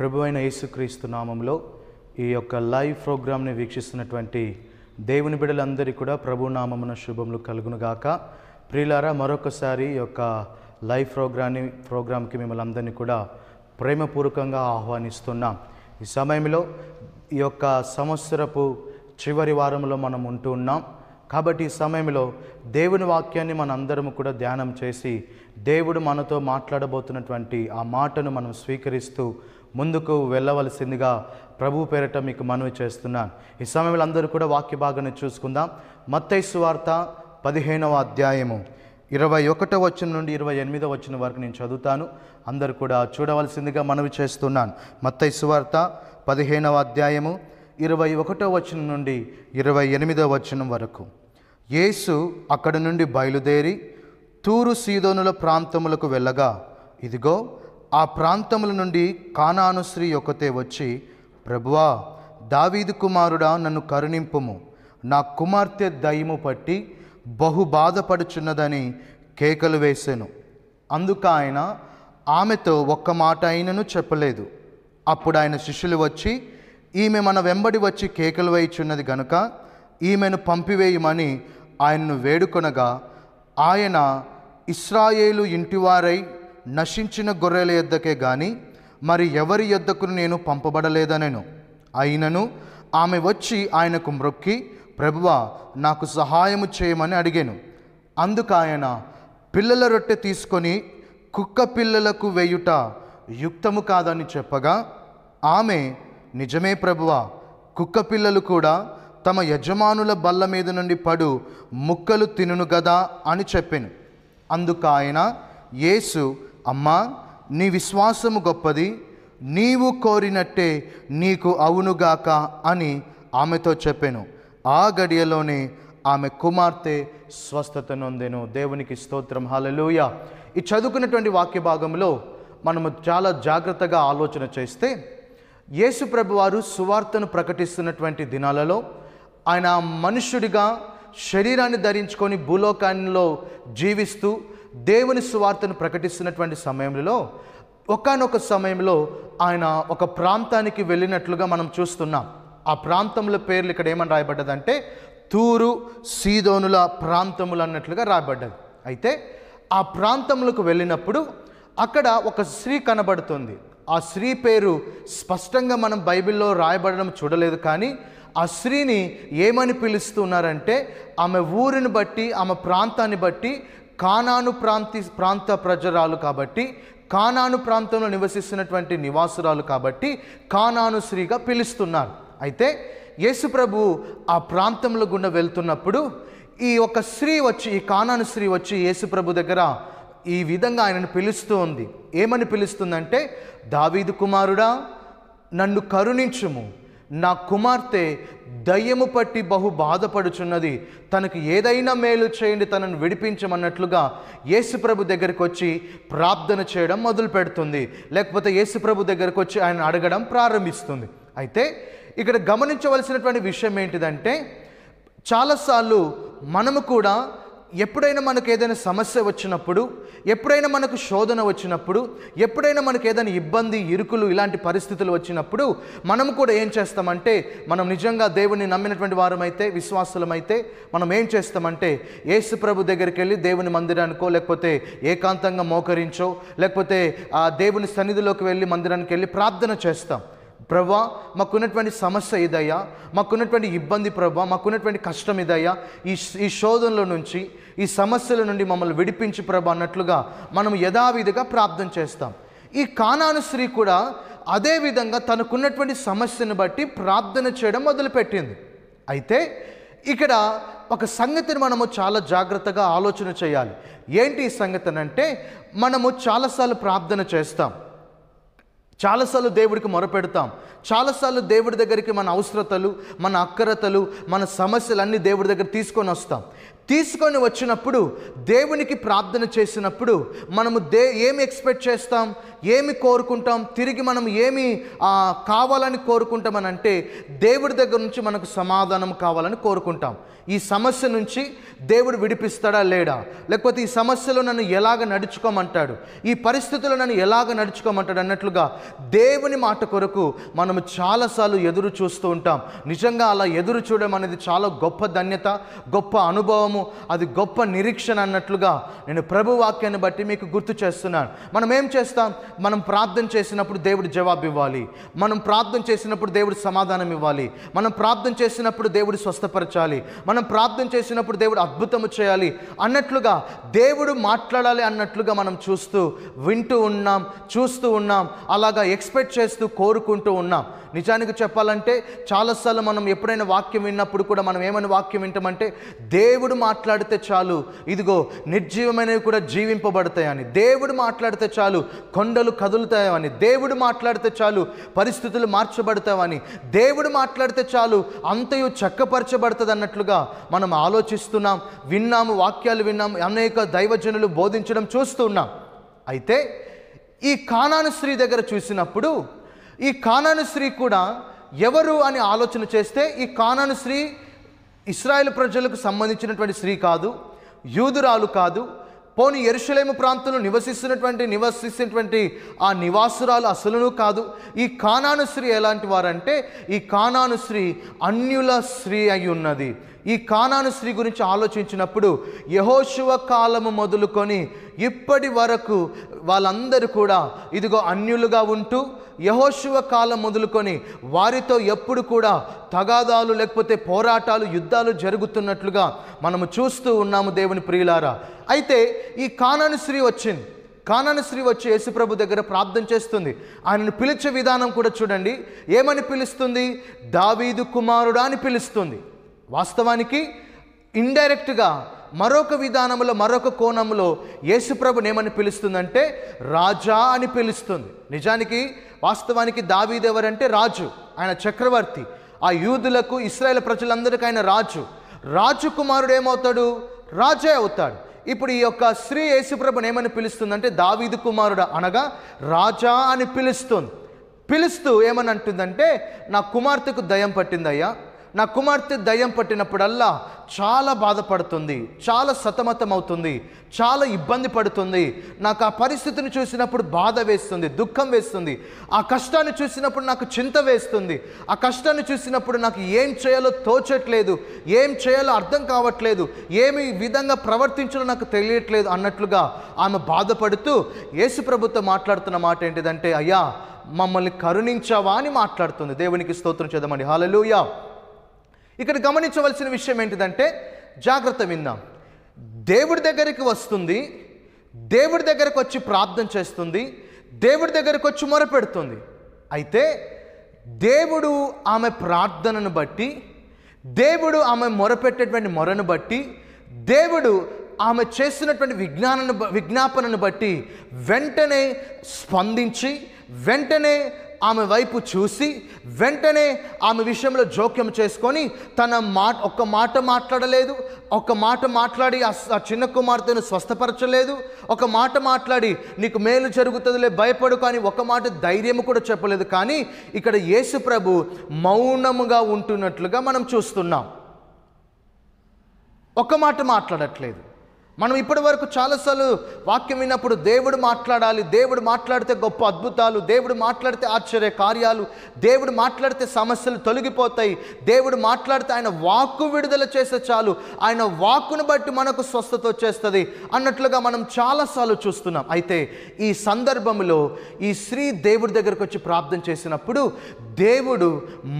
ప్రభు అయిన యేసుక్రీస్తు నామంలో ఈ యొక్క లైవ్ ప్రోగ్రామ్ని వీక్షిస్తున్నటువంటి దేవుని బిడ్డలందరికీ కూడా ప్రభు నామమున శుభములు కలుగును గాక ప్రియులారా మరొకసారి ఈ యొక్క లైవ్ ప్రోగ్రామ్ని ప్రోగ్రామ్కి మిమ్మల్ని అందరినీ కూడా ప్రేమపూర్వకంగా ఆహ్వానిస్తున్నాం ఈ సమయంలో ఈ యొక్క సంవత్సరపు చివరి వారంలో మనం ఉంటూ ఉన్నాం కాబట్టి ఈ సమయంలో దేవుని వాక్యాన్ని మన అందరము కూడా ధ్యానం చేసి దేవుడు మనతో మాట్లాడబోతున్నటువంటి ఆ మాటను మనం స్వీకరిస్తూ ముందుకు వెళ్ళవలసిందిగా ప్రభు పేరట మీకు మనవి చేస్తున్నాను ఈ సమయంలో అందరూ కూడా వాక్య భాగాన్ని చూసుకుందాం మత్తైసు వార్త పదిహేనవ అధ్యాయము ఇరవై ఒకటో వచ్చిన నుండి ఇరవై ఎనిమిదో వచ్చిన వరకు నేను చదువుతాను అందరు కూడా చూడవలసిందిగా మనవి చేస్తున్నాను మత్తైసు వార్త పదిహేనవ అధ్యాయము ఇరవై ఒకటో వచనం నుండి ఇరవై ఎనిమిదో వచనం వరకు యేసు అక్కడి నుండి బయలుదేరి తూరు సీదోనుల ప్రాంతములకు వెళ్ళగా ఇదిగో ఆ ప్రాంతముల నుండి కానాను స్త్రీ ఒకతే వచ్చి ప్రభువా దావీదు కుమారుడా నన్ను కరుణింపుము నా కుమార్తె దయ్యము పట్టి బహు బాధపడుచున్నదని కేకలు వేశాను అందుకు ఆయన ఆమెతో ఒక్క మాట అయినను చెప్పలేదు అప్పుడు ఆయన శిష్యులు వచ్చి ఈమె మన వెంబడి వచ్చి కేకలు వేయుచున్నది గనుక ఈమెను పంపివేయమని ఆయన్ను వేడుకొనగా ఆయన ఇస్రాయేలు ఇంటివారై నశించిన గొర్రెల యొద్దకే గాని మరి ఎవరి యొద్దకు నేను పంపబడలేదనెను అయినను ఆమె వచ్చి ఆయనకు మ్రొక్కి ప్రభువా నాకు సహాయము చేయమని అడిగాను అందుకు ఆయన పిల్లల రొట్టె తీసుకొని కుక్క పిల్లలకు వేయుట యుక్తము కాదని చెప్పగా ఆమె నిజమే ప్రభువా కుక్క పిల్లలు కూడా తమ యజమానుల బల్ల మీద నుండి పడు ముక్కలు తినును గదా అని చెప్పాను అందుకు ఆయన యేసు అమ్మా నీ విశ్వాసము గొప్పది నీవు కోరినట్టే నీకు అవునుగాక అని ఆమెతో చెప్పాను ఆ గడియలోనే ఆమె కుమార్తె స్వస్థత నొందెను దేవునికి స్తోత్రం హాలలోయ ఈ చదువుకున్నటువంటి వాక్య భాగంలో మనము చాలా జాగ్రత్తగా ఆలోచన చేస్తే యేసు ప్రభువారు సువార్తను ప్రకటిస్తున్నటువంటి దినాలలో ఆయన మనుష్యుడిగా శరీరాన్ని ధరించుకొని భూలోకాల్లో జీవిస్తూ దేవుని సువార్తను ప్రకటిస్తున్నటువంటి సమయంలో ఒకనొక సమయంలో ఆయన ఒక ప్రాంతానికి వెళ్ళినట్లుగా మనం చూస్తున్నాం ఆ ప్రాంతంలో పేర్లు ఇక్కడ ఏమని రాయబడ్డదంటే తూరు సీదోనుల ప్రాంతములు అన్నట్లుగా రాయబడ్డది అయితే ఆ ప్రాంతములకు వెళ్ళినప్పుడు అక్కడ ఒక స్త్రీ కనబడుతుంది ఆ స్త్రీ పేరు స్పష్టంగా మనం బైబిల్లో రాయబడడం చూడలేదు కానీ ఆ స్త్రీని ఏమని పిలుస్తున్నారంటే ఆమె ఊరిని బట్టి ఆమె ప్రాంతాన్ని బట్టి కానాను ప్రాంతి ప్రాంత ప్రజరాలు కాబట్టి కానాను ప్రాంతంలో నివసిస్తున్నటువంటి నివాసురాలు కాబట్టి కానాను స్త్రీగా పిలుస్తున్నారు అయితే యేసుప్రభు ఆ ప్రాంతంలో గుండా వెళ్తున్నప్పుడు ఈ ఒక స్త్రీ వచ్చి ఈ కానాను స్త్రీ వచ్చి యేసుప్రభు దగ్గర ఈ విధంగా ఆయనను పిలుస్తూ ఉంది ఏమని పిలుస్తుందంటే దావీదు కుమారుడా నన్ను కరుణించుము నా కుమార్తె దయ్యము పట్టి బహు బాధపడుచున్నది తనకు ఏదైనా మేలు చేయండి తనను విడిపించమన్నట్లుగా యేసుప్రభు దగ్గరికి వచ్చి ప్రార్థన చేయడం మొదలు పెడుతుంది లేకపోతే యేసుప్రభు దగ్గరకు వచ్చి ఆయన అడగడం ప్రారంభిస్తుంది అయితే ఇక్కడ గమనించవలసినటువంటి విషయం ఏంటిదంటే చాలాసార్లు మనము కూడా ఎప్పుడైనా మనకు ఏదైనా సమస్య వచ్చినప్పుడు ఎప్పుడైనా మనకు శోధన వచ్చినప్పుడు ఎప్పుడైనా మనకు ఏదైనా ఇబ్బంది ఇరుకులు ఇలాంటి పరిస్థితులు వచ్చినప్పుడు మనం కూడా ఏం చేస్తామంటే మనం నిజంగా దేవుని నమ్మినటువంటి వారమైతే విశ్వాసులమైతే మనం ఏం చేస్తామంటే యేసు ప్రభు దగ్గరికి వెళ్ళి దేవుని మందిరానికో లేకపోతే ఏకాంతంగా మోకరించో లేకపోతే ఆ దేవుని సన్నిధిలోకి వెళ్ళి మందిరానికి వెళ్ళి ప్రార్థన చేస్తాం ప్రభా మాకున్నటువంటి సమస్య ఇదయ్యా మాకున్నటువంటి ఇబ్బంది ప్రభా మాకున్నటువంటి కష్టం ఇదయ్యా ఈ ఈ శోధనలో నుంచి ఈ సమస్యల నుండి మమ్మల్ని విడిపించి ప్రభా అన్నట్లుగా మనం యథావిధిగా ప్రార్థన చేస్తాం ఈ కానాను స్త్రీ కూడా అదే విధంగా తనకున్నటువంటి సమస్యను బట్టి ప్రార్థన చేయడం మొదలుపెట్టింది అయితే ఇక్కడ ఒక సంగతిని మనము చాలా జాగ్రత్తగా ఆలోచన చేయాలి ఏంటి ఈ సంగతి అంటే మనము చాలాసార్లు ప్రార్థన చేస్తాం చాలాసార్లు దేవుడికి మొరపెడతాం చాలాసార్లు దేవుడి దగ్గరికి మన అవసరతలు మన అక్కరతలు మన సమస్యలన్నీ దేవుడి దగ్గర తీసుకొని వస్తాం తీసుకొని వచ్చినప్పుడు దేవునికి ప్రార్థన చేసినప్పుడు మనము దే ఏమి ఎక్స్పెక్ట్ చేస్తాం ఏమి కోరుకుంటాం తిరిగి మనం ఏమి కావాలని కోరుకుంటామని అంటే దేవుడి దగ్గర నుంచి మనకు సమాధానం కావాలని కోరుకుంటాం ఈ సమస్య నుంచి దేవుడు విడిపిస్తాడా లేడా లేకపోతే ఈ సమస్యలో నన్ను ఎలాగ నడుచుకోమంటాడు ఈ పరిస్థితుల్లో నన్ను ఎలాగ నడుచుకోమంటాడు అన్నట్లుగా దేవుని మాట కొరకు మనం చాలాసార్లు ఎదురు చూస్తూ ఉంటాం నిజంగా అలా ఎదురు చూడడం అనేది చాలా గొప్ప ధన్యత గొప్ప అనుభవం నమ్మకము అది గొప్ప నిరీక్షణ అన్నట్లుగా నేను ప్రభు వాక్యాన్ని బట్టి మీకు గుర్తు చేస్తున్నాను మనం ఏం చేస్తాం మనం ప్రార్థన చేసినప్పుడు దేవుడు జవాబు ఇవ్వాలి మనం ప్రార్థన చేసినప్పుడు దేవుడు సమాధానం ఇవ్వాలి మనం ప్రార్థన చేసినప్పుడు దేవుడు స్వస్థపరచాలి మనం ప్రార్థన చేసినప్పుడు దేవుడు అద్భుతము చేయాలి అన్నట్లుగా దేవుడు మాట్లాడాలి అన్నట్లుగా మనం చూస్తూ వింటూ ఉన్నాం చూస్తూ ఉన్నాం అలాగా ఎక్స్పెక్ట్ చేస్తూ కోరుకుంటూ ఉన్నాం నిజానికి చెప్పాలంటే చాలాసార్లు మనం ఎప్పుడైనా వాక్యం విన్నప్పుడు కూడా మనం ఏమైనా వాక్యం వింటామంటే దేవుడు మాట్లాడితే చాలు ఇదిగో నిర్జీవమైనవి కూడా జీవింపబడతాయని దేవుడు మాట్లాడితే చాలు కొండలు కదులుతాయని దేవుడు మాట్లాడితే చాలు పరిస్థితులు మార్చబడతావని దేవుడు మాట్లాడితే చాలు అంతయు చక్కపరచబడుతుంది అన్నట్లుగా మనం ఆలోచిస్తున్నాం విన్నాము వాక్యాలు విన్నాము అనేక దైవజనులు బోధించడం చూస్తూ ఉన్నాం అయితే ఈ కానాను స్త్రీ దగ్గర చూసినప్పుడు ఈ కానాను స్త్రీ కూడా ఎవరు అని ఆలోచన చేస్తే ఈ కానాను స్త్రీ ఇస్రాయేల్ ప్రజలకు సంబంధించినటువంటి స్త్రీ కాదు యూదురాలు కాదు పోని ఎరుషులేము ప్రాంతంలో నివసిస్తున్నటువంటి నివసిస్తున్నటువంటి ఆ నివాసురాలు అసలును కాదు ఈ కానాను స్త్రీ ఎలాంటి వారంటే ఈ కానాను స్త్రీ అన్యుల స్త్రీ అయి ఉన్నది ఈ కానాను స్త్రీ గురించి ఆలోచించినప్పుడు యహోశివ కాలము మొదలుకొని ఇప్పటి వరకు వాళ్ళందరూ కూడా ఇదిగో అన్యులుగా ఉంటూ యహోశివ కాలం మొదలుకొని వారితో ఎప్పుడు కూడా తగాదాలు లేకపోతే పోరాటాలు యుద్ధాలు జరుగుతున్నట్లుగా మనము చూస్తూ ఉన్నాము దేవుని ప్రియులారా అయితే ఈ కానాని శ్రీ వచ్చింది కానాను శ్రీ వచ్చి యేసుప్రభు దగ్గర ప్రార్థన చేస్తుంది ఆయనను పిలిచే విధానం కూడా చూడండి ఏమని పిలుస్తుంది దావీదు కుమారుడా అని పిలుస్తుంది వాస్తవానికి ఇండైరెక్ట్గా మరొక విధానంలో మరొక కోణంలో యేసుప్రభుని ఏమని పిలుస్తుందంటే రాజా అని పిలుస్తుంది నిజానికి వాస్తవానికి దావీదెవరంటే రాజు ఆయన చక్రవర్తి ఆ యూదులకు ఇస్రాయేల్ ప్రజలందరికీ ఆయన రాజు రాజు కుమారుడు ఏమవుతాడు రాజే అవుతాడు ఇప్పుడు ఈ యొక్క శ్రీ యేసుప్రభుని ఏమని పిలుస్తుందంటే దావీదు కుమారుడు అనగా రాజా అని పిలుస్తుంది పిలుస్తూ ఏమని అంటుందంటే నా కుమార్తెకు దయం పట్టిందయ్యా నా కుమార్తె దయ్యం పట్టినప్పుడల్లా చాలా బాధపడుతుంది చాలా సతమతమవుతుంది చాలా ఇబ్బంది పడుతుంది నాకు ఆ పరిస్థితిని చూసినప్పుడు బాధ వేస్తుంది దుఃఖం వేస్తుంది ఆ కష్టాన్ని చూసినప్పుడు నాకు చింత వేస్తుంది ఆ కష్టాన్ని చూసినప్పుడు నాకు ఏం చేయాలో తోచట్లేదు ఏం చేయాలో అర్థం కావట్లేదు ఏమి విధంగా ప్రవర్తించాలో నాకు తెలియట్లేదు అన్నట్లుగా ఆమె బాధపడుతూ యేసు ప్రభుత్వం మాట్లాడుతున్న మాట ఏంటిదంటే అయ్యా మమ్మల్ని కరుణించావా అని మాట్లాడుతుంది దేవునికి స్తోత్రం చేద్దామండి హాలలుయా ఇక్కడ గమనించవలసిన విషయం ఏంటిదంటే జాగ్రత్త విందాం దేవుడి దగ్గరికి వస్తుంది దేవుడి దగ్గరకు వచ్చి ప్రార్థన చేస్తుంది దేవుడి దగ్గరకు వచ్చి మొరపెడుతుంది అయితే దేవుడు ఆమె ప్రార్థనను బట్టి దేవుడు ఆమె మొరపెట్టేటువంటి మొరను బట్టి దేవుడు ఆమె చేస్తున్నటువంటి విజ్ఞానను విజ్ఞాపనను బట్టి వెంటనే స్పందించి వెంటనే ఆమె వైపు చూసి వెంటనే ఆమె విషయంలో జోక్యం చేసుకొని తన మాట ఒక్క మాట మాట్లాడలేదు ఒక మాట మాట్లాడి ఆ చిన్న కుమార్తెను స్వస్థపరచలేదు ఒక మాట మాట్లాడి నీకు మేలు జరుగుతుందిలే భయపడు కానీ ఒక మాట ధైర్యం కూడా చెప్పలేదు కానీ ఇక్కడ యేసు ప్రభు మౌనముగా ఉంటున్నట్లుగా మనం చూస్తున్నాం ఒక మాట మాట్లాడట్లేదు మనం ఇప్పటి వరకు చాలాసార్లు వాక్యం విన్నప్పుడు దేవుడు మాట్లాడాలి దేవుడు మాట్లాడితే గొప్ప అద్భుతాలు దేవుడు మాట్లాడితే ఆశ్చర్య కార్యాలు దేవుడు మాట్లాడితే సమస్యలు తొలగిపోతాయి దేవుడు మాట్లాడితే ఆయన వాక్కు విడుదల చేస్తే చాలు ఆయన వాక్కును బట్టి మనకు స్వస్థత వచ్చేస్తుంది అన్నట్లుగా మనం చాలాసార్లు చూస్తున్నాం అయితే ఈ సందర్భంలో ఈ స్త్రీ దేవుడి దగ్గరకు వచ్చి ప్రార్థన చేసినప్పుడు దేవుడు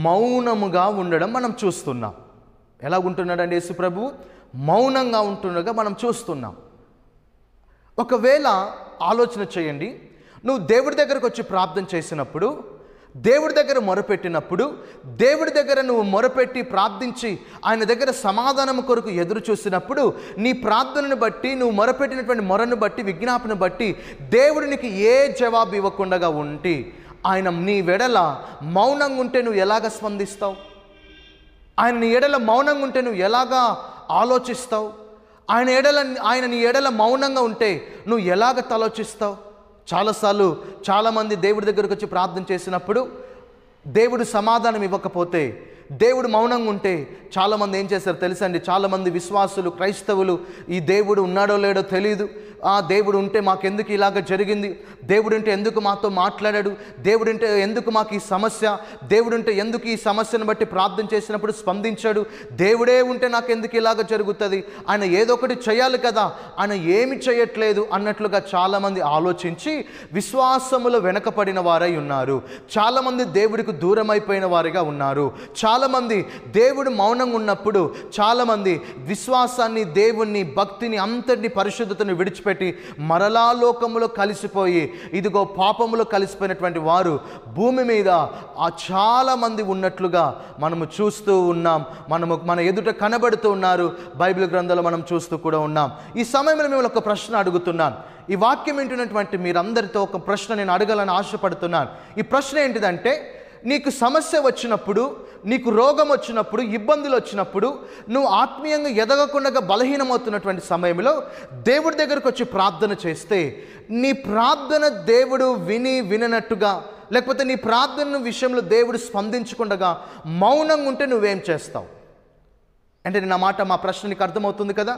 మౌనముగా ఉండడం మనం చూస్తున్నాం ఎలా ఉంటున్నాడండి యేసు ప్రభు మౌనంగా ఉంటుండగా మనం చూస్తున్నాం ఒకవేళ ఆలోచన చేయండి నువ్వు దేవుడి దగ్గరకు వచ్చి ప్రార్థన చేసినప్పుడు దేవుడి దగ్గర మొరపెట్టినప్పుడు దేవుడి దగ్గర నువ్వు మొరపెట్టి ప్రార్థించి ఆయన దగ్గర సమాధానం కొరకు ఎదురు చూసినప్పుడు నీ ప్రార్థనను బట్టి నువ్వు మొరపెట్టినటువంటి మొరను బట్టి విజ్ఞాపన బట్టి దేవుడికి ఏ జవాబు ఇవ్వకుండా ఉంటే ఆయన నీ వెడల మౌనంగా ఉంటే నువ్వు ఎలాగ స్పందిస్తావు ఆయన నీ ఎడల మౌనంగా ఉంటే నువ్వు ఎలాగా ఆలోచిస్తావు ఆయన ఎడల ఆయన నీ ఎడల మౌనంగా ఉంటే నువ్వు ఎలాగ తలోచిస్తావు చాలాసార్లు చాలామంది దేవుడి దగ్గరకు వచ్చి ప్రార్థన చేసినప్పుడు దేవుడు సమాధానం ఇవ్వకపోతే దేవుడు మౌనంగా ఉంటే చాలామంది ఏం చేశారు తెలుసండి చాలామంది విశ్వాసులు క్రైస్తవులు ఈ దేవుడు ఉన్నాడో లేడో తెలియదు ఆ దేవుడు ఉంటే మాకెందుకు ఇలాగ జరిగింది దేవుడు ఉంటే ఎందుకు మాతో మాట్లాడాడు దేవుడు ఉంటే ఎందుకు మాకు ఈ సమస్య దేవుడు ఉంటే ఎందుకు ఈ సమస్యను బట్టి ప్రార్థన చేసినప్పుడు స్పందించాడు దేవుడే ఉంటే నాకు ఎందుకు ఇలాగ జరుగుతుంది ఆయన ఏదో ఒకటి చేయాలి కదా ఆయన ఏమి చేయట్లేదు అన్నట్లుగా చాలామంది ఆలోచించి విశ్వాసములో వెనకపడిన వారై ఉన్నారు చాలామంది దేవుడికి దూరమైపోయిన వారిగా ఉన్నారు చాలా చాలామంది దేవుడు మౌనంగా ఉన్నప్పుడు చాలామంది విశ్వాసాన్ని దేవుణ్ణి భక్తిని అంతటి పరిశుద్ధతను విడిచిపెట్టి మరలా లోకములో కలిసిపోయి ఇదిగో పాపములో కలిసిపోయినటువంటి వారు భూమి మీద ఆ చాలామంది ఉన్నట్లుగా మనము చూస్తూ ఉన్నాం మనము మన ఎదుట కనబడుతూ ఉన్నారు బైబిల్ గ్రంథాలు మనం చూస్తూ కూడా ఉన్నాం ఈ సమయంలో మేము ఒక ప్రశ్న అడుగుతున్నాను ఈ వాక్యం వింటున్నటువంటి మీరందరితో ఒక ప్రశ్న నేను అడగాలని ఆశపడుతున్నాను ఈ ప్రశ్న ఏంటిదంటే నీకు సమస్య వచ్చినప్పుడు నీకు రోగం వచ్చినప్పుడు ఇబ్బందులు వచ్చినప్పుడు నువ్వు ఆత్మీయంగా ఎదగకుండా బలహీనమవుతున్నటువంటి సమయంలో దేవుడి దగ్గరకు వచ్చి ప్రార్థన చేస్తే నీ ప్రార్థన దేవుడు విని విననట్టుగా లేకపోతే నీ ప్రార్థన విషయంలో దేవుడు స్పందించకుండా మౌనంగా ఉంటే నువ్వేం చేస్తావు అంటే నా మాట మా ప్రశ్న నీకు అర్థమవుతుంది కదా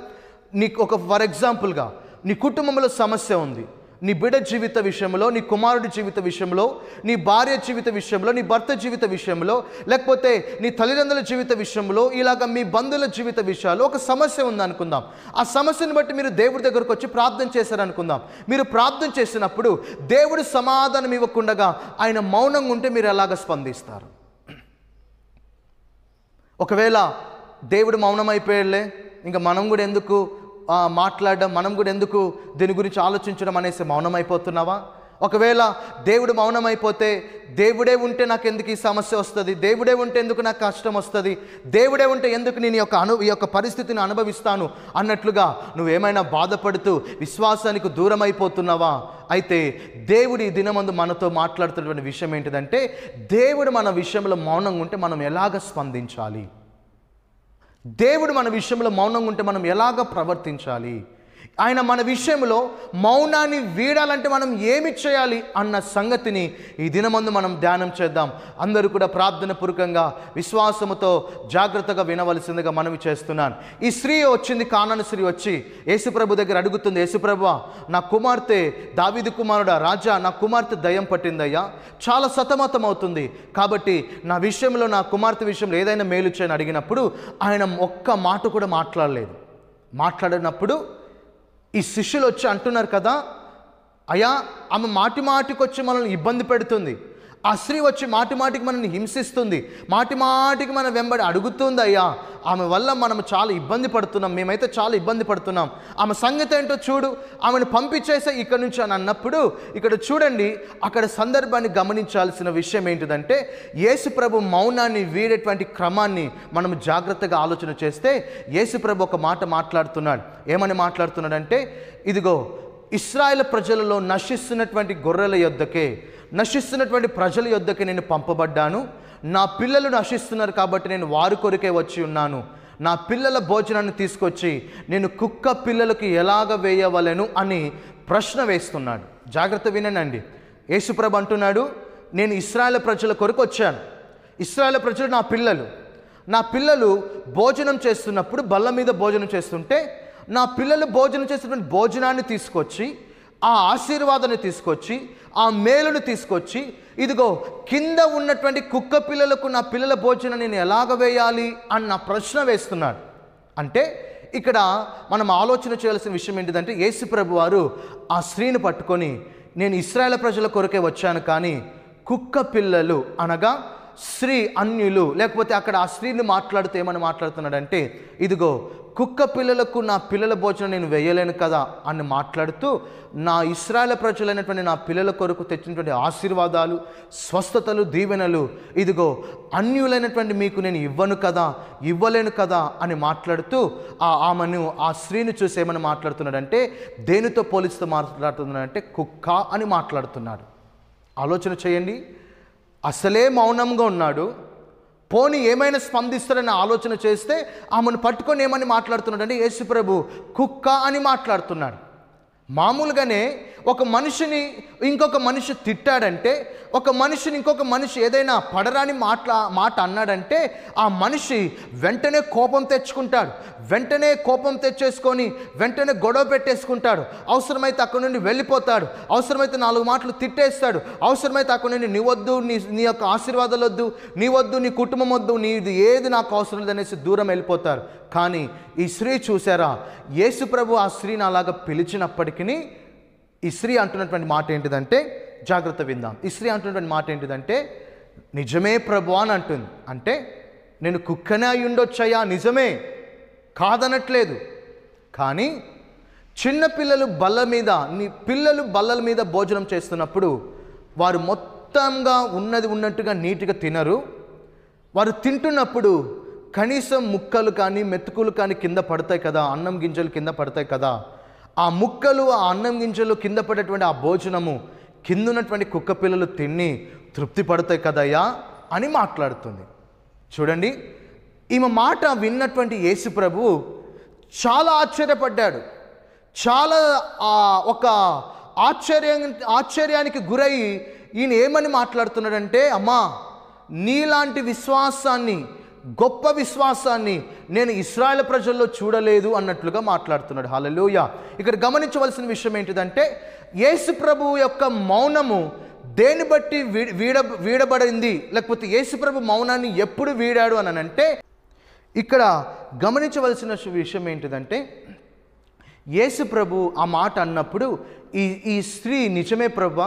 నీకు ఒక ఫర్ ఎగ్జాంపుల్గా నీ కుటుంబంలో సమస్య ఉంది నీ బిడ జీవిత విషయంలో నీ కుమారుడి జీవిత విషయంలో నీ భార్య జీవిత విషయంలో నీ భర్త జీవిత విషయంలో లేకపోతే నీ తల్లిదండ్రుల జీవిత విషయంలో ఇలాగ మీ బంధువుల జీవిత విషయాల్లో ఒక సమస్య ఉందనుకుందాం ఆ సమస్యను బట్టి మీరు దేవుడి దగ్గరకు వచ్చి ప్రార్థన చేశారనుకుందాం మీరు ప్రార్థన చేసినప్పుడు దేవుడు సమాధానం ఇవ్వకుండగా ఆయన మౌనంగా ఉంటే మీరు ఎలాగ స్పందిస్తారు ఒకవేళ దేవుడు మౌనమైపోయాడులే ఇంకా మనం కూడా ఎందుకు మాట్లాడడం మనం కూడా ఎందుకు దీని గురించి ఆలోచించడం అనేసి మౌనమైపోతున్నావా ఒకవేళ దేవుడు మౌనమైపోతే దేవుడే ఉంటే నాకు ఎందుకు ఈ సమస్య వస్తుంది దేవుడే ఉంటే ఎందుకు నాకు కష్టం వస్తుంది దేవుడే ఉంటే ఎందుకు నేను యొక్క అను ఈ యొక్క పరిస్థితిని అనుభవిస్తాను అన్నట్లుగా నువ్వేమైనా బాధపడుతూ విశ్వాసానికి దూరం అయిపోతున్నావా అయితే దేవుడు ఈ దినమందు మనతో మాట్లాడుతున్నటువంటి విషయం ఏంటిదంటే దేవుడు మన విషయంలో మౌనంగా ఉంటే మనం ఎలాగ స్పందించాలి దేవుడు మన విషయంలో మౌనంగా ఉంటే మనం ఎలాగ ప్రవర్తించాలి ఆయన మన విషయంలో మౌనాన్ని వీడాలంటే మనం ఏమి చేయాలి అన్న సంగతిని ఈ దినమందు మనం ధ్యానం చేద్దాం అందరూ కూడా ప్రార్థన పూర్వకంగా విశ్వాసముతో జాగ్రత్తగా వినవలసిందిగా మనవి చేస్తున్నాను ఈ స్త్రీ వచ్చింది కానని స్త్రీ వచ్చి యేసుప్రభు దగ్గర అడుగుతుంది యేసుప్రభు నా కుమార్తె దావిది కుమారుడా రాజా నా కుమార్తె దయం పట్టిందయ్యా చాలా సతమతం అవుతుంది కాబట్టి నా విషయంలో నా కుమార్తె విషయంలో ఏదైనా మేలు చేయని అడిగినప్పుడు ఆయన ఒక్క మాట కూడా మాట్లాడలేదు మాట్లాడినప్పుడు ఈ శిష్యులు వచ్చి అంటున్నారు కదా అయా ఆమె మాటి మాటికొచ్చి మనల్ని ఇబ్బంది పెడుతుంది ఆ స్త్రీ వచ్చి మాటి మాటికి మనల్ని హింసిస్తుంది మాటి మాటికి మన వెంబడి అడుగుతుంది అయ్యా ఆమె వల్ల మనం చాలా ఇబ్బంది పడుతున్నాం మేమైతే చాలా ఇబ్బంది పడుతున్నాం ఆమె సంగతి ఏంటో చూడు ఆమెను పంపించేసే ఇక్కడ నుంచి అని అన్నప్పుడు ఇక్కడ చూడండి అక్కడ సందర్భాన్ని గమనించాల్సిన విషయం ఏంటిదంటే యేసుప్రభు మౌనాన్ని వీడేటువంటి క్రమాన్ని మనం జాగ్రత్తగా ఆలోచన చేస్తే యేసుప్రభు ఒక మాట మాట్లాడుతున్నాడు ఏమని మాట్లాడుతున్నాడంటే ఇదిగో ఇస్రాయల్ ప్రజలలో నశిస్తున్నటువంటి గొర్రెల యొద్దకే నశిస్తున్నటువంటి ప్రజల యొద్దకే నేను పంపబడ్డాను నా పిల్లలు నశిస్తున్నారు కాబట్టి నేను వారి కొరికే వచ్చి ఉన్నాను నా పిల్లల భోజనాన్ని తీసుకొచ్చి నేను కుక్క పిల్లలకి ఎలాగ వేయవలను అని ప్రశ్న వేస్తున్నాడు జాగ్రత్త వినండి యేసుప్రభ అంటున్నాడు నేను ఇస్రాయల్ ప్రజల కొరకు వచ్చాను ఇస్రాయల్ ప్రజలు నా పిల్లలు నా పిల్లలు భోజనం చేస్తున్నప్పుడు బల్ల మీద భోజనం చేస్తుంటే నా పిల్లలు భోజనం చేసినటువంటి భోజనాన్ని తీసుకొచ్చి ఆ ఆశీర్వాదాన్ని తీసుకొచ్చి ఆ మేలును తీసుకొచ్చి ఇదిగో కింద ఉన్నటువంటి కుక్క పిల్లలకు నా పిల్లల భోజనం నేను ఎలాగ వేయాలి అన్న ప్రశ్న వేస్తున్నాడు అంటే ఇక్కడ మనం ఆలోచన చేయాల్సిన విషయం ఏంటిదంటే యేసుప్రభు వారు ఆ స్త్రీని పట్టుకొని నేను ఇస్రాయేల్ ప్రజల కొరకే వచ్చాను కానీ కుక్క పిల్లలు అనగా స్త్రీ అన్యులు లేకపోతే అక్కడ ఆ స్త్రీని మాట్లాడుతూ ఏమని మాట్లాడుతున్నాడంటే ఇదిగో కుక్క పిల్లలకు నా పిల్లల భోజనం నేను వేయలేను కదా అని మాట్లాడుతూ నా ఇస్రాయల ప్రజలైనటువంటి నా పిల్లల కొరకు తెచ్చినటువంటి ఆశీర్వాదాలు స్వస్థతలు దీవెనలు ఇదిగో అన్యులైనటువంటి మీకు నేను ఇవ్వను కదా ఇవ్వలేను కదా అని మాట్లాడుతూ ఆ ఆమెను ఆ స్త్రీని చూసి ఏమని మాట్లాడుతున్నాడంటే దేనితో పోలిస్తూ మాట్లాడుతున్నాడంటే కుక్క అని మాట్లాడుతున్నాడు ఆలోచన చేయండి అసలే మౌనంగా ఉన్నాడు పోని ఏమైనా స్పందిస్తారని ఆలోచన చేస్తే ఆమెను పట్టుకొని ఏమని మాట్లాడుతున్నాడంటే యేసుప్రభు కుక్క అని మాట్లాడుతున్నాడు మామూలుగానే ఒక మనిషిని ఇంకొక మనిషి తిట్టాడంటే ఒక మనిషిని ఇంకొక మనిషి ఏదైనా పడరాని మాట్లా మాట అన్నాడంటే ఆ మనిషి వెంటనే కోపం తెచ్చుకుంటాడు వెంటనే కోపం తెచ్చేసుకొని వెంటనే గొడవ పెట్టేసుకుంటాడు అవసరమైతే అక్కడి నుండి వెళ్ళిపోతాడు అవసరమైతే నాలుగు మాటలు తిట్టేస్తాడు అవసరమైతే అక్కడి నుండి నీ వద్దు నీ నీ యొక్క ఆశీర్వాదాలు వద్దు నీ వద్దు నీ కుటుంబం వద్దు నీది ఏది నాకు అవసరం లేదనేసి దూరం వెళ్ళిపోతారు కానీ ఈ స్త్రీ చూసారా యేసు ప్రభు ఆ స్త్రీని అలాగా పిలిచినప్పటికీ ఈ స్త్రీ అంటున్నటువంటి మాట ఏంటిదంటే జాగ్రత్త విందాం ఈ స్త్రీ అంటున్నటువంటి మాట ఏంటిదంటే నిజమే ప్రభు అని అంటుంది అంటే నేను కుక్కనే అయి నిజమే కాదనట్లేదు కానీ చిన్నపిల్లలు బల్ల మీద నీ పిల్లలు బల్లల మీద భోజనం చేస్తున్నప్పుడు వారు మొత్తంగా ఉన్నది ఉన్నట్టుగా నీట్గా తినరు వారు తింటున్నప్పుడు కనీసం ముక్కలు కానీ మెతుకులు కానీ కింద పడతాయి కదా అన్నం గింజలు కింద పడతాయి కదా ఆ ముక్కలు ఆ అన్నం గింజలు కింద పడేటువంటి ఆ భోజనము కింద ఉన్నటువంటి కుక్క పిల్లలు తిని తృప్తి పడతాయి కదయ్యా అని మాట్లాడుతుంది చూడండి ఈమె మాట విన్నటువంటి యేసు ప్రభు చాలా ఆశ్చర్యపడ్డాడు చాలా ఒక ఆశ్చర్యం ఆశ్చర్యానికి గురై ఈయన ఏమని మాట్లాడుతున్నాడంటే అమ్మా నీలాంటి విశ్వాసాన్ని గొప్ప విశ్వాసాన్ని నేను ఇస్రాయల్ ప్రజల్లో చూడలేదు అన్నట్లుగా మాట్లాడుతున్నాడు హలలోయ ఇక్కడ గమనించవలసిన విషయం ఏంటిదంటే యేసు ప్రభు యొక్క మౌనము దేని బట్టి వీడ వీడబడింది లేకపోతే యేసుప్రభు మౌనాన్ని ఎప్పుడు వీడాడు అని అంటే ఇక్కడ గమనించవలసిన విషయం ఏంటిదంటే యేసు ప్రభు ఆ మాట అన్నప్పుడు ఈ ఈ స్త్రీ నిజమే ప్రభు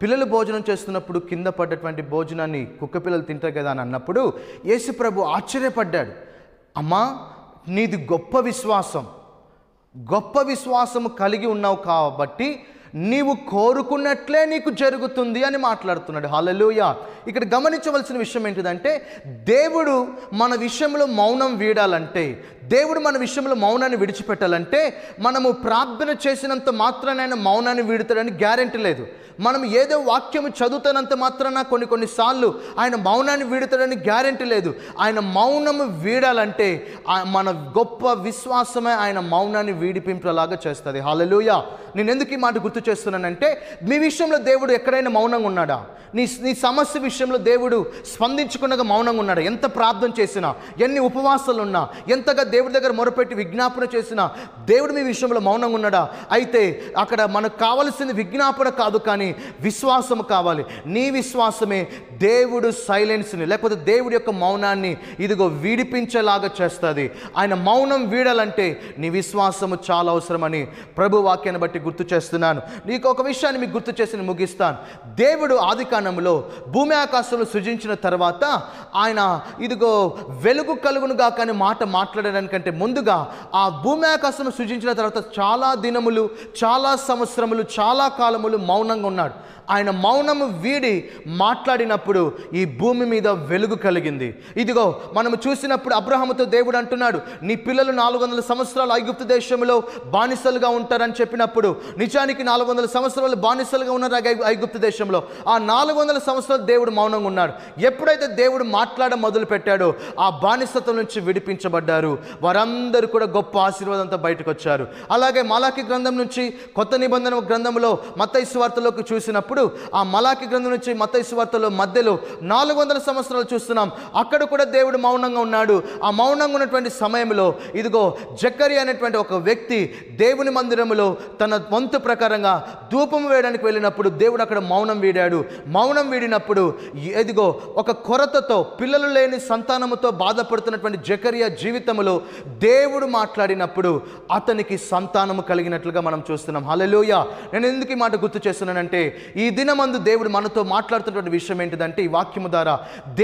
పిల్లలు భోజనం చేస్తున్నప్పుడు కింద పడ్డటువంటి భోజనాన్ని కుక్క పిల్లలు తింటారు కదా అని అన్నప్పుడు యేసు ప్రభు ఆశ్చర్యపడ్డాడు అమ్మా నీది గొప్ప విశ్వాసం గొప్ప విశ్వాసము కలిగి ఉన్నావు కాబట్టి నీవు కోరుకున్నట్లే నీకు జరుగుతుంది అని మాట్లాడుతున్నాడు హలలుయ ఇక్కడ గమనించవలసిన విషయం ఏంటిదంటే దేవుడు మన విషయంలో మౌనం వీడాలంటే దేవుడు మన విషయంలో మౌనాన్ని విడిచిపెట్టాలంటే మనము ప్రార్థన చేసినంత మాత్రాన మౌనాన్ని వీడుతాడని గ్యారెంటీ లేదు మనం ఏదో వాక్యము చదువుతానంత మాత్రాన కొన్ని కొన్నిసార్లు ఆయన మౌనాన్ని వీడుతాడని గ్యారెంటీ లేదు ఆయన మౌనము వీడాలంటే మన గొప్ప విశ్వాసమే ఆయన మౌనాన్ని వీడిపింపులాగా చేస్తుంది హలలుయ నేను ఎందుకు ఈ మాట గుర్తు చేస్తున్నానంటే మీ విషయంలో దేవుడు ఎక్కడైనా మౌనంగా ఉన్నాడా నీ నీ సమస్య విషయంలో దేవుడు స్పందించుకున్నగా మౌనంగా ఉన్నాడా ఎంత ప్రార్థన చేసినా ఎన్ని ఉపవాసాలు ఉన్నా ఎంతగా దేవుడి దగ్గర మొరపెట్టి విజ్ఞాపన చేసినా దేవుడు మీ విషయంలో మౌనంగా ఉన్నాడా అయితే అక్కడ మనకు కావలసింది విజ్ఞాపన కాదు కానీ విశ్వాసం కావాలి నీ విశ్వాసమే దేవుడు సైలెన్స్ని లేకపోతే దేవుడి యొక్క మౌనాన్ని ఇదిగో విడిపించేలాగా చేస్తుంది ఆయన మౌనం వీడాలంటే నీ విశ్వాసము చాలా అవసరమని ప్రభు వాక్యాన్ని బట్టి గుర్తు చేస్తున్నాను నీకు ఒక విషయాన్ని మీకు గుర్తు చేసి ముగిస్తాను దేవుడు ఆదికాండంలో భూమి ఆకాశంలో సృజించిన తర్వాత ఆయన ఇదిగో వెలుగు కలుగునుగా కానీ మాట మాట్లాడడానికంటే ముందుగా ఆ భూమి ఆకాశం సృజించిన తర్వాత చాలా దినములు చాలా సంవత్సరములు చాలా కాలములు మౌనంగా ఉన్నాడు ఆయన మౌనము వీడి మాట్లాడినప్పుడు ఈ భూమి మీద వెలుగు కలిగింది ఇదిగో మనము చూసినప్పుడు అబ్రహముతో దేవుడు అంటున్నాడు నీ పిల్లలు నాలుగు వందల సంవత్సరాలు ఐగుప్తు దేశంలో బానిసలుగా ఉంటారని చెప్పినప్పుడు నిజానికి నాలుగు వందల సంవత్సరాలు బానిసలుగా ఉన్నారు ఐగుప్తు దేశంలో ఆ నాలుగు వందల సంవత్సరాలు దేవుడు మౌనంగా ఉన్నాడు ఎప్పుడైతే దేవుడు మాట్లాడ మొదలు పెట్టాడో ఆ బానిసత్వం నుంచి విడిపించబడ్డారు వారందరూ కూడా గొప్ప ఆశీర్వాదంతో బయటకు వచ్చారు అలాగే మాలాకి గ్రంథం నుంచి కొత్త నిబంధన గ్రంథంలో వార్తలోకి చూసినప్పుడు చూసినప్పుడు ఆ మలాకి గ్రంథం నుంచి మతైసు వార్తలో మధ్యలో నాలుగు వందల సంవత్సరాలు చూస్తున్నాం అక్కడ కూడా దేవుడు మౌనంగా ఉన్నాడు ఆ మౌనంగా ఉన్నటువంటి సమయంలో ఇదిగో జక్కరి అనేటువంటి ఒక వ్యక్తి దేవుని మందిరంలో తన వంతు ప్రకారంగా ధూపం వేయడానికి వెళ్ళినప్పుడు దేవుడు అక్కడ మౌనం వీడాడు మౌనం వీడినప్పుడు ఎదిగో ఒక కొరతతో పిల్లలు లేని సంతానముతో బాధపడుతున్నటువంటి జకరియా జీవితంలో దేవుడు మాట్లాడినప్పుడు అతనికి సంతానము కలిగినట్లుగా మనం చూస్తున్నాం హలలోయ నేను ఎందుకు ఈ మాట గుర్తు చేస్తున్నానంటే ఈ దినమందు దేవుడు మనతో మాట్లాడుతున్నటువంటి విషయం ఏంటిదంటే ఈ వాక్యము ద్వారా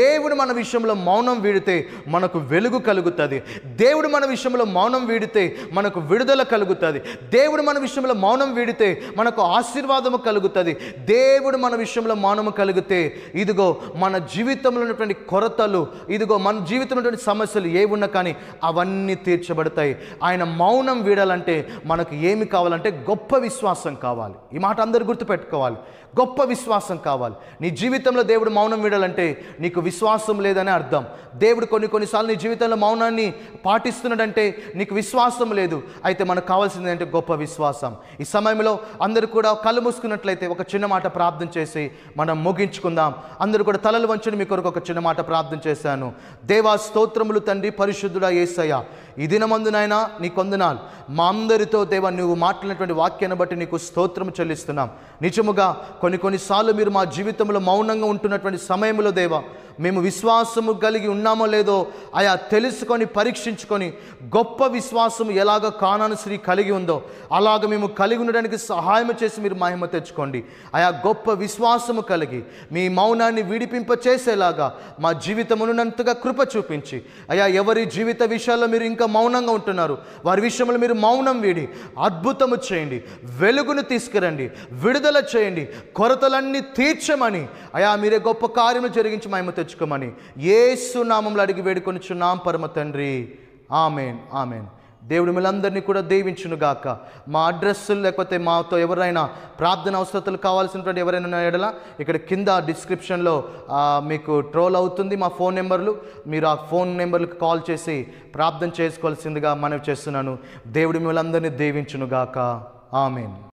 దేవుడు మన విషయంలో మౌనం వీడితే మనకు వెలుగు కలుగుతుంది దేవుడు మన విషయంలో మౌనం వీడితే మనకు విడుదల కలుగుతుంది దేవుడు మన విషయంలో మౌనం వీడితే మనకు ఆశీర్వాదము కలుగుతుంది దేవుడు మన విషయంలో మౌనము కలిగితే ఇదిగో మన జీవితంలో ఉన్నటువంటి కొరతలు ఇదిగో మన జీవితంలో ఉన్నటువంటి సమస్యలు ఏ ఉన్నా కానీ అవన్నీ తీర్చబడతాయి ఆయన మౌనం వీడాలంటే మనకు ఏమి కావాలంటే గొప్ప విశ్వాసం కావాలి ఈ మాట అందరు గుర్తుపెట్టుకోవాలి గొప్ప విశ్వాసం కావాలి నీ జీవితంలో దేవుడు మౌనం వీడాలంటే నీకు విశ్వాసం లేదని అర్థం దేవుడు కొన్ని కొన్నిసార్లు నీ జీవితంలో మౌనాన్ని పాటిస్తున్నాడంటే నీకు విశ్వాసం లేదు అయితే మనకు కావాల్సింది అంటే గొప్ప విశ్వాసం ఈ సమయంలో అందరూ కూడా కళ్ళు మూసుకున్నట్లయితే ఒక చిన్న మాట ప్రార్థన చేసి మనం ముగించుకుందాం అందరూ కూడా తలలు వంచుని మీ కొరకు ఒక చిన్న మాట ప్రార్థన చేశాను దేవా స్తోత్రములు తండ్రి పరిశుద్ధుడా ఏసయ్య ఈ దినమందునైనా నీ కొందనాలు మా అందరితో దేవా నువ్వు మాట్లాడినటువంటి వాక్యాన్ని బట్టి నీకు స్తోత్రము చెల్లిస్తున్నాం నిజముగా కొన్ని కొన్నిసార్లు మీరు మా జీవితంలో మౌనంగా ఉంటున్నటువంటి సమయంలో దేవా మేము విశ్వాసము కలిగి ఉన్నామో లేదో ఆయా తెలుసుకొని పరీక్షించుకొని గొప్ప విశ్వాసం ఎలాగ కానాను శ్రీ కలిగి ఉందో అలాగ మేము కలిగి ఉండడానికి సహాయం చేసి మీరు మహిమ తెచ్చుకోండి ఆయా గొప్ప విశ్వాసము కలిగి మీ మౌనాన్ని విడిపింప చేసేలాగా మా జీవితమునంతగా కృప చూపించి అయా ఎవరి జీవిత విషయాల్లో మీరు ఇంకా మౌనంగా ఉంటున్నారు వారి విషయంలో మీరు మౌనం వీడి అద్భుతము చేయండి వెలుగును తీసుకురండి విడుదల చేయండి కొరతలన్నీ తీర్చమని అయా మీరే గొప్ప కార్యము జరిగించి మహిమ తెచ్చు తెచ్చుకోమని నామంలో అడిగి చున్నాం పరమ తండ్రి ఆమెన్ ఆమెన్ దేవుడు మిమ్మల్ని కూడా దీవించునుగాక మా అడ్రస్సులు లేకపోతే మాతో ఎవరైనా ప్రార్థన అవసరతలు కావాల్సినటువంటి ఎవరైనా ఎడల ఇక్కడ కింద డిస్క్రిప్షన్లో మీకు ట్రోల్ అవుతుంది మా ఫోన్ నెంబర్లు మీరు ఆ ఫోన్ నెంబర్లకు కాల్ చేసి ప్రార్థన చేసుకోవాల్సిందిగా మనవి చేస్తున్నాను దేవుడు మిమ్మల్ని అందరినీ దీవించునుగాక ఆమెను